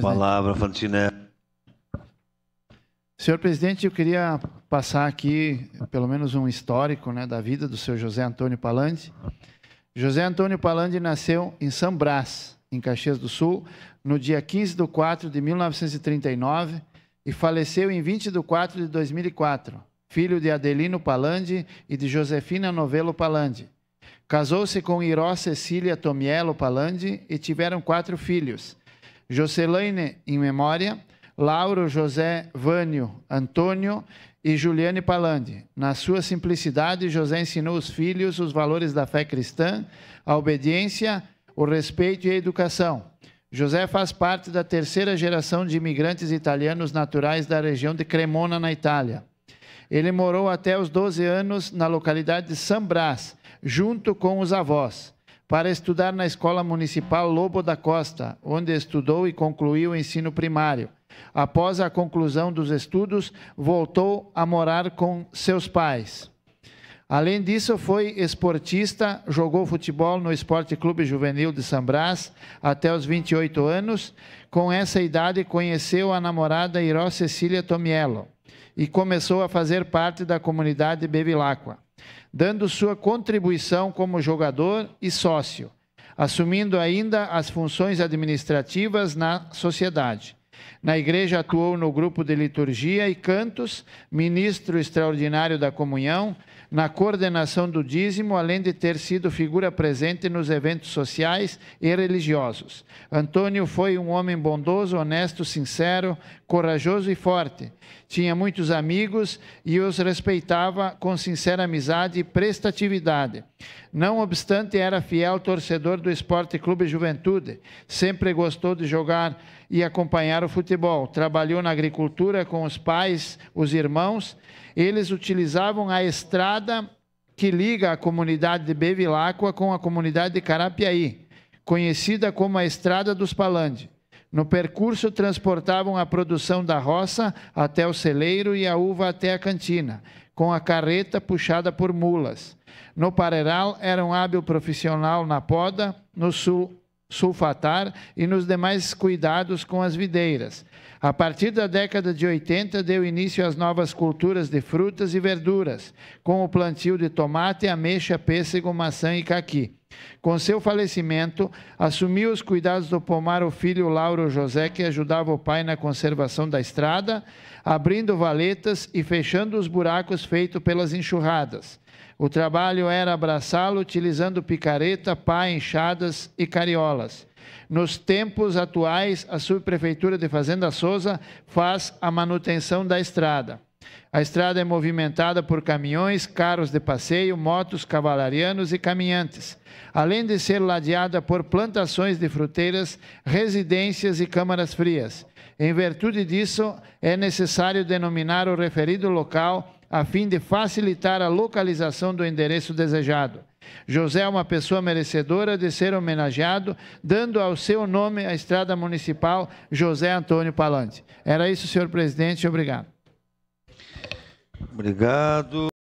presidente. palavra, Fantiné. Senhor presidente, eu queria passar aqui pelo menos um histórico né, da vida do seu José Antônio Palandi. José Antônio Palandi nasceu em São Brás, em Caxias do Sul, no dia 15 de 4 de 1939 e faleceu em 20 de 4 de 2004, filho de Adelino Palandi e de Josefina Novelo Palandi. Casou-se com Iró Cecília Tomielo Palandi e tiveram quatro filhos, Jocelaine em memória, Lauro José Vânio Antônio e Juliane Palandi. Na sua simplicidade, José ensinou os filhos os valores da fé cristã, a obediência, o respeito e a educação. José faz parte da terceira geração de imigrantes italianos naturais da região de Cremona, na Itália. Ele morou até os 12 anos na localidade de San Brás, junto com os avós para estudar na Escola Municipal Lobo da Costa, onde estudou e concluiu o ensino primário. Após a conclusão dos estudos, voltou a morar com seus pais. Além disso, foi esportista, jogou futebol no Esporte Clube Juvenil de São até os 28 anos. Com essa idade, conheceu a namorada Iró Cecília Tomiello e começou a fazer parte da comunidade Bevilacqua dando sua contribuição como jogador e sócio, assumindo ainda as funções administrativas na sociedade. Na igreja atuou no grupo de liturgia e cantos, ministro extraordinário da comunhão, na coordenação do dízimo, além de ter sido figura presente nos eventos sociais e religiosos. Antônio foi um homem bondoso, honesto, sincero, corajoso e forte. Tinha muitos amigos e os respeitava com sincera amizade e prestatividade. Não obstante, era fiel torcedor do Esporte Clube Juventude. Sempre gostou de jogar e acompanhar o futebol. Trabalhou na agricultura com os pais, os irmãos. Eles utilizavam a estrada que liga a comunidade de Bevilacqua com a comunidade de Carapiaí, conhecida como a Estrada dos Palande. No percurso, transportavam a produção da roça até o celeiro e a uva até a cantina, com a carreta puxada por mulas. No Pareral, era um hábil profissional na poda, no sul, sulfatar e nos demais cuidados com as videiras. A partir da década de 80, deu início às novas culturas de frutas e verduras, com o plantio de tomate, ameixa, pêssego, maçã e caqui. Com seu falecimento, assumiu os cuidados do pomar o filho Lauro José, que ajudava o pai na conservação da estrada, abrindo valetas e fechando os buracos feitos pelas enxurradas. O trabalho era abraçá-lo utilizando picareta, pá, enxadas e cariolas. Nos tempos atuais, a Subprefeitura de Fazenda Souza faz a manutenção da estrada. A estrada é movimentada por caminhões, carros de passeio, motos, cavalarianos e caminhantes, além de ser ladeada por plantações de fruteiras, residências e câmaras frias. Em virtude disso, é necessário denominar o referido local a fim de facilitar a localização do endereço desejado. José é uma pessoa merecedora de ser homenageado, dando ao seu nome a estrada municipal José Antônio Palante. Era isso, senhor presidente. Obrigado. Obrigado.